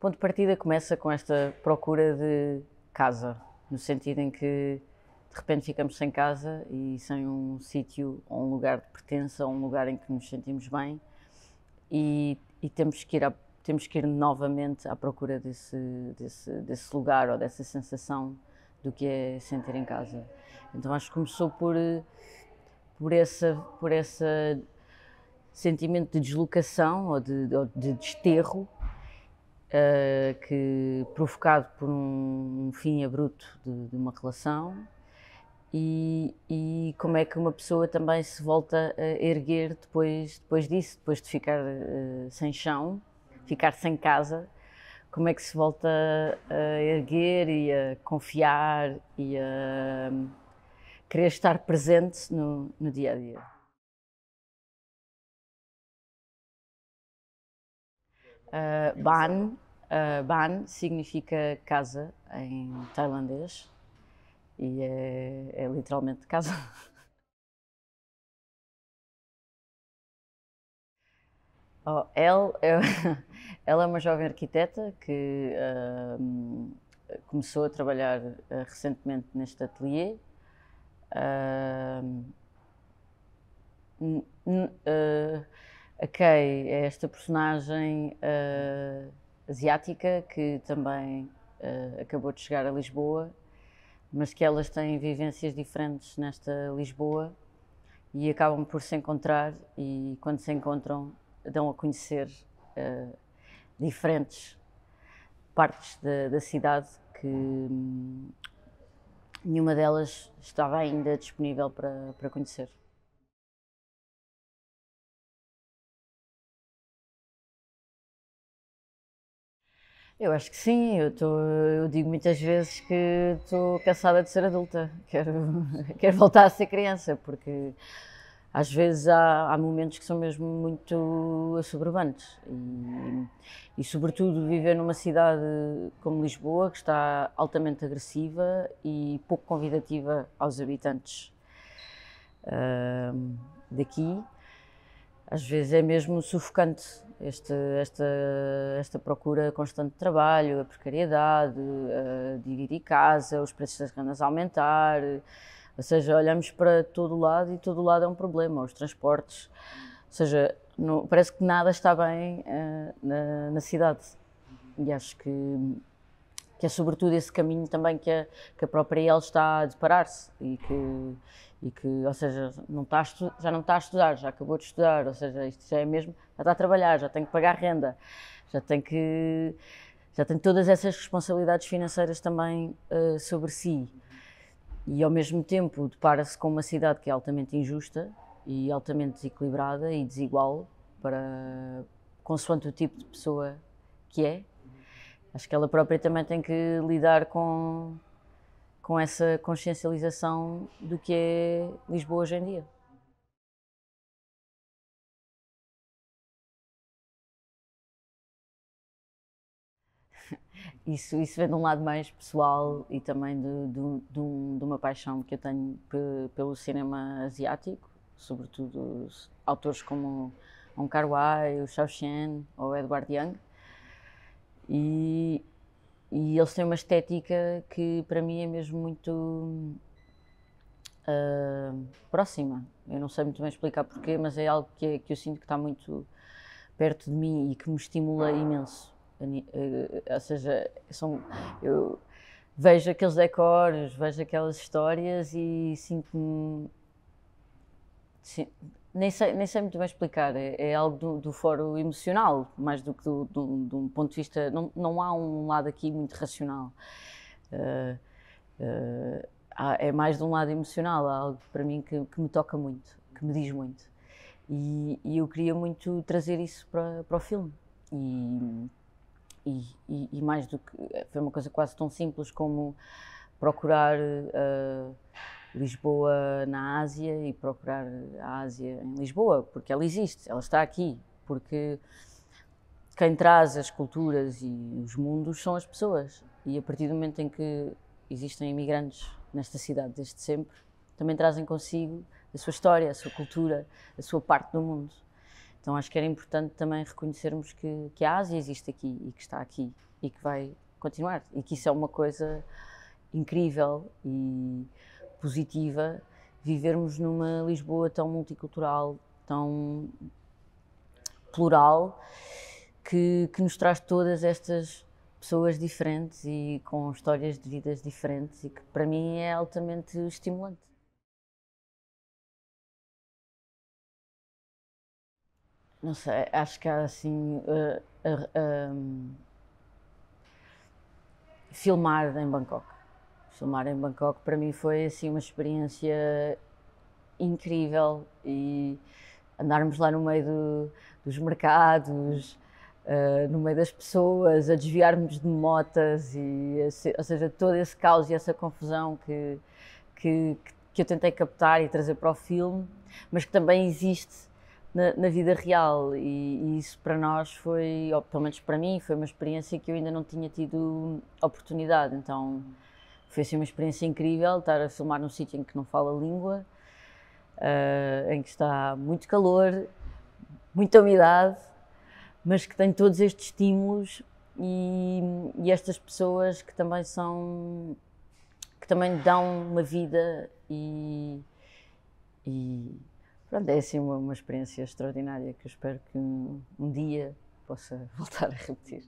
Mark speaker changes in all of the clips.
Speaker 1: ponto de partida começa com esta procura
Speaker 2: de casa, no sentido em que de repente ficamos sem casa e sem um sítio ou um lugar de pertença, ou um lugar em que nos sentimos bem e, e temos que ir temos que ir novamente à procura desse, desse, desse lugar ou dessa sensação do que é sentir em casa. Então acho que começou por por essa por essa sentimento de deslocação ou de, de desterro uh, que provocado por um, fim abrupto de, de uma relação e, e, como é que uma pessoa também se volta a erguer depois, depois disso, depois de ficar uh, sem chão, ficar sem casa, como é que se volta a
Speaker 1: erguer e a confiar e a querer estar presente no, no dia a dia. Uh, eh, ban Uh, ban significa casa em tailandês e é, é literalmente casa. Oh, ela, é, ela, é uma jovem arquiteta que uh,
Speaker 2: começou a trabalhar uh, recentemente neste ateliê. Uh, a Kay é esta personagem asiática que também uh, acabou de chegar a Lisboa, mas que elas têm vivências diferentes nesta Lisboa e acabam por se encontrar e quando se encontram dão a conhecer uh, diferentes partes da, da cidade
Speaker 1: que hum, nenhuma delas estava ainda disponível para, para conhecer. Eu acho que sim, eu, tô, eu digo muitas vezes que estou cansada de ser adulta, quero, quero voltar a ser criança,
Speaker 2: porque às vezes há, há momentos que são mesmo muito assoberbantes e, e, sobretudo viver numa cidade como Lisboa, que está altamente agressiva e pouco convidativa aos habitantes uh, daqui, às vezes é mesmo sufocante este, esta, esta procura constante de trabalho, a precariedade, a dividir casa, os preços das rendas a aumentar. Ou seja, olhamos para todo o lado e todo o lado é um problema. Os transportes, ou seja, não, parece que nada está bem uh, na, na, cidade. E acho que, que é sobretudo esse caminho também que a, que a própria EL está a deparar-se e que e que, ou seja, não está já não está a estudar, já acabou de estudar, ou seja, isto já é mesmo, já está a trabalhar, já tem que pagar renda, já tem que já tem todas essas responsabilidades financeiras também uh, sobre si. E ao mesmo tempo depara-se com uma cidade que é altamente injusta e altamente desequilibrada e desigual para consoante o tipo de pessoa que é. Acho que ela própria também tem que lidar
Speaker 1: com com essa consciencialização do que é Lisboa hoje em dia. Isso, isso vem de um lado mais
Speaker 2: pessoal e também de, de, de, um, de uma paixão que eu tenho pelo cinema asiático, sobretudo autores como Hong Kar Wai, o Xiao Xian ou Edward Yang. E, e eles têm uma estética que para mim é mesmo muito uh, próxima. Eu não sei muito bem explicar porquê, mas é algo que, é, que eu sinto que está muito perto de mim e que me estimula imenso. Uh, ou seja, são, eu vejo aqueles decores, vejo aquelas histórias e sinto-me. Sinto, nem sei, nem sei muito bem explicar. É, é algo do, do, fórum emocional, mais do que do, do, de um ponto de vista. Não, não há um lado aqui muito racional. Uh, uh, há, é mais de um lado emocional. Há algo para mim que, que me toca muito, que me diz muito. E, e eu queria muito trazer isso para, para o filme. E, e, e, mais do que. Foi uma coisa quase tão simples como procurar. Uh, Lisboa na Ásia e procurar a Ásia em Lisboa, porque ela existe, ela está aqui, porque quem traz as culturas e os mundos são as pessoas. E a partir do momento em que existem imigrantes nesta cidade desde sempre, também trazem consigo a sua história, a sua cultura, a sua parte do mundo. Então acho que era importante também reconhecermos que, que a Ásia existe aqui e que está aqui e que vai continuar e que isso é uma coisa incrível e positiva vivermos numa Lisboa tão multicultural, tão plural, que, que nos traz todas estas pessoas diferentes e com
Speaker 1: histórias de vidas diferentes e que para mim é altamente estimulante. Não sei, acho que há assim. Uh, eh, uh, um, filmar
Speaker 2: em Bangkok Filmar em Bangkok para mim foi assim uma experiência incrível e andarmos lá no meio do, dos mercados, uh, no meio das pessoas, a desviarmos de motas e ou seja todo esse caos e essa confusão que que, que eu tentei captar e trazer para o filme, mas que também existe na, na, vida real e, e, isso para nós foi, ou pelo menos para mim, foi uma experiência que eu ainda não tinha tido oportunidade, então foi assim uma experiência incrível estar a filmar num sítio em que não fala língua, uh, em que está muito calor, muita umidade, mas que tem todos estes estímulos e, e estas pessoas que também são que também dão uma vida e, e pronto, é assim uma, uma experiência extraordinária que eu espero que um, um dia
Speaker 1: possa voltar a repetir.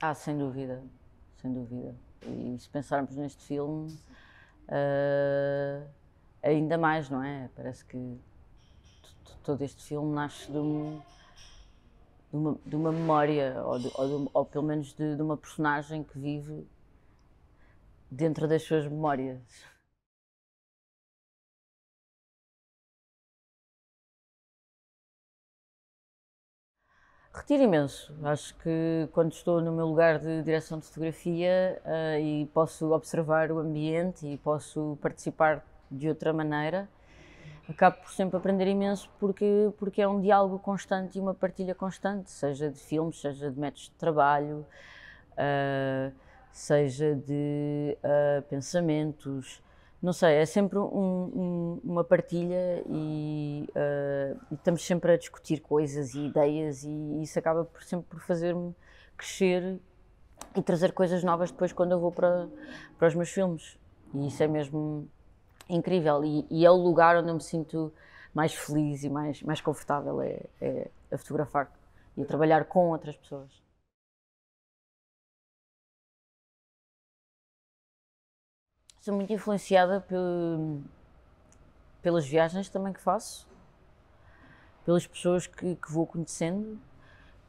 Speaker 1: Ah, sem dúvida, sem dúvida. E se
Speaker 2: pensarmos neste filme, uh, ainda mais, não é? Parece que todo este filme nasce de, um, de, uma, de uma, memória, ou, de, ou, ou pelo menos de uma personagem que vive
Speaker 1: dentro das suas memórias. Retiro imenso. Acho que quando estou no meu lugar de direção de fotografia uh, e
Speaker 2: posso observar o ambiente e posso participar de outra maneira, acabo por sempre aprender imenso porque, porque é um diálogo constante e uma partilha constante, seja de filmes, seja de métodos de trabalho, uh, seja de uh, pensamentos, não sei, é sempre um, um, uma partilha e, uh, estamos sempre a discutir coisas e ideias e isso acaba por, sempre por fazer-me crescer e trazer coisas novas depois quando eu vou para, para os meus filmes. E isso é mesmo incrível e, e é o lugar onde eu me sinto
Speaker 1: mais feliz e mais, mais confortável é, é a fotografar e a trabalhar com outras pessoas. sou muito influenciada pelas viagens
Speaker 2: também que faço, pelas pessoas que, que vou conhecendo,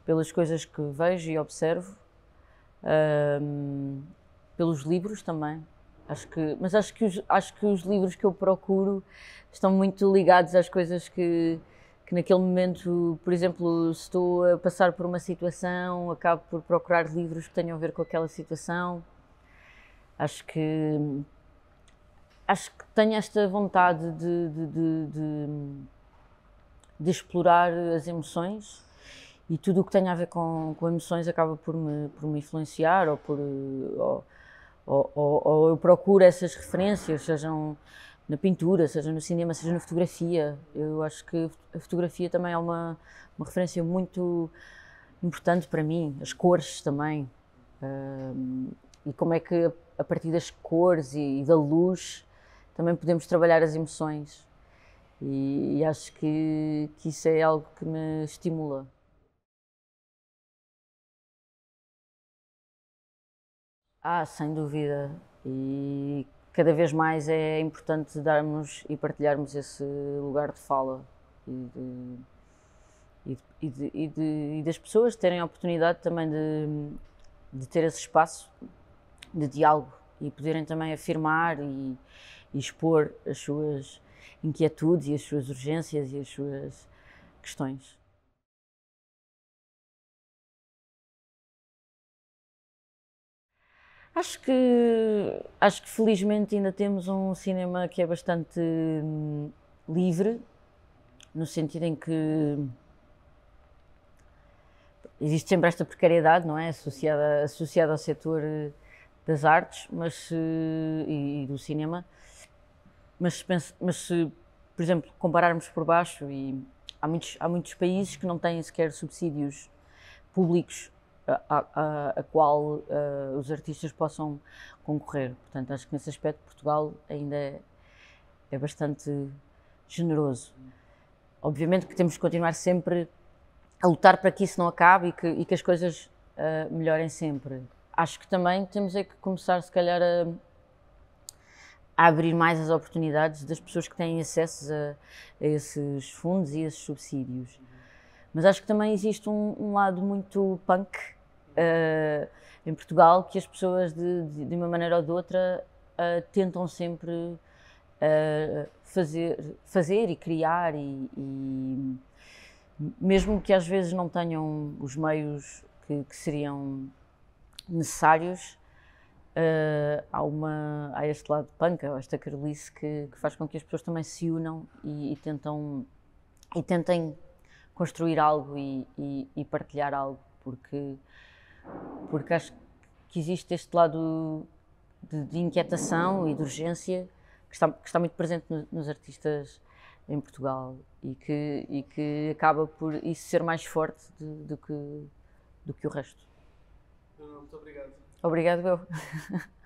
Speaker 2: pelas coisas que vejo e observo, uh, pelos livros também. Acho que, mas acho que, os, acho que os livros que eu procuro estão muito ligados às coisas que, que naquele momento, por exemplo, se estou a passar por uma situação, acabo por procurar livros que tenham a ver com aquela situação. Acho que acho que tenho esta vontade de, de, de, de explorar as emoções e tudo o que tem a ver com, com emoções acaba por me, por me influenciar ou por. ou, ou, ou eu procuro essas referências, sejam na pintura, seja no cinema, seja na fotografia. Eu acho que a fotografia também é uma, uma referência muito importante para mim, as cores também. Um, e como é que a partir das cores e, e da luz também podemos trabalhar as emoções.
Speaker 1: E, e acho que, que isso é algo que me estimula. Ah, sem dúvida. E cada vez mais é importante darmos e partilharmos esse
Speaker 2: lugar de fala e, de, e, de, e, de, e das pessoas terem a oportunidade também de, ter esse espaço de diálogo e poderem também afirmar e, e expor as suas inquietudes e as
Speaker 1: suas urgências e as suas questões. Acho que, acho que felizmente ainda temos um cinema que é bastante hum, livre,
Speaker 2: no sentido em que existe sempre esta precariedade, não é? Associada, associada ao setor eh, das artes mas, eh, e, e do cinema, mas, mas se, por exemplo, compararmos por baixo, e há muitos, há muitos países que não têm sequer subsídios públicos a, a, a qual a, eh, os artistas possam concorrer. Portanto, acho que nesse aspecto Portugal ainda é, é bastante generoso. Obviamente que temos que continuar sempre a lutar para que isso não acabe e que, e que as coisas uh, melhorem sempre. Acho que também temos é que começar, se calhar, a, a abrir mais as oportunidades das pessoas que têm acesso a, a esses fundos e a esses subsídios. Mas acho que também existe um, um lado muito punk uh, em Portugal que as pessoas, de, de, de uma maneira ou de outra, uh, tentam sempre uh, fazer, fazer e criar, e, e, mesmo que às vezes não tenham os meios que, que seriam necessários, uh, há, uma, há este lado punk, esta carolice que, que, faz com que as pessoas também se unam e, e tentam, e tentem construir algo e, e, e, partilhar algo, porque, porque acho que existe este lado de, de inquietação e de urgência que está, que está muito presente no, nos artistas em Portugal e que, e que acaba por isso ser mais forte do que,
Speaker 1: do que o resto. Muito obrigado. Obrigado eu.